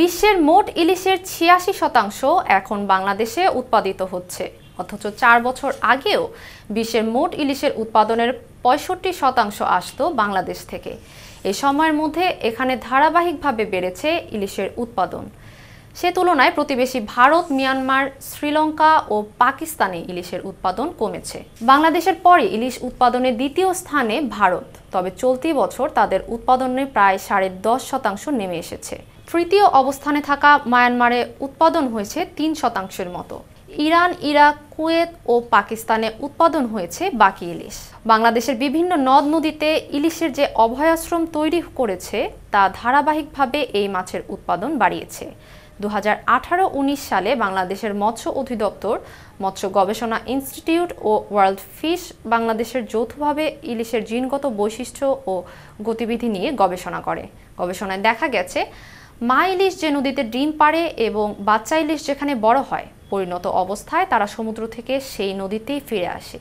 বিশ্বের মোট ইলিশের ছিয়াশি শতাংশ এখন বাংলাদেশে উৎপাদিত হচ্ছে অথচ চার বছর আগেও বিশ্বের মোট ইলিশের উৎপাদনের পঁয়ষট্টি শতাংশ আসত বাংলাদেশ থেকে এ সময়ের মধ্যে এখানে ধারাবাহিকভাবে বেড়েছে ইলিশের উৎপাদন সে তুলনায় প্রতিবেশী ভারত মিয়ানমার শ্রীলঙ্কা ও পাকিস্তানে ইলিশের উৎপাদন কমেছে বাংলাদেশের পরে ইলিশ উৎপাদনে দ্বিতীয় স্থানে ভারত তবে চলতি বছর তাদের উৎপাদনে প্রায় সাড়ে দশ শতাংশ নেমে এসেছে তৃতীয় অবস্থানে থাকা মায়ানমারে উৎপাদন হয়েছে তিন শতাংশের মতো ইরান ইরাক কুয়েত ও পাকিস্তানে উৎপাদন হয়েছে বাকি ইলিশ বাংলাদেশের বিভিন্ন নদ নদীতে ইলিশের যে অভয়াশ্রম তৈরি করেছে তা ধারাবাহিকভাবে এই মাছের উৎপাদন বাড়িয়েছে দু হাজার উনিশ সালে বাংলাদেশের মৎস্য অধিদপ্তর মৎস্য গবেষণা ইনস্টিটিউট ও ওয়ার্ল্ড ফিশ বাংলাদেশের যৌথভাবে ইলিশের জিনগত বৈশিষ্ট্য ও গতিবিধি নিয়ে গবেষণা করে গবেষণায় দেখা গেছে মা ইলিশ যে নদীতে ডিম পারে এবং বাচ্চা ইলিশ যেখানে বড় হয় পরিণত অবস্থায় তারা সমুদ্র থেকে সেই নদীতেই ফিরে আসে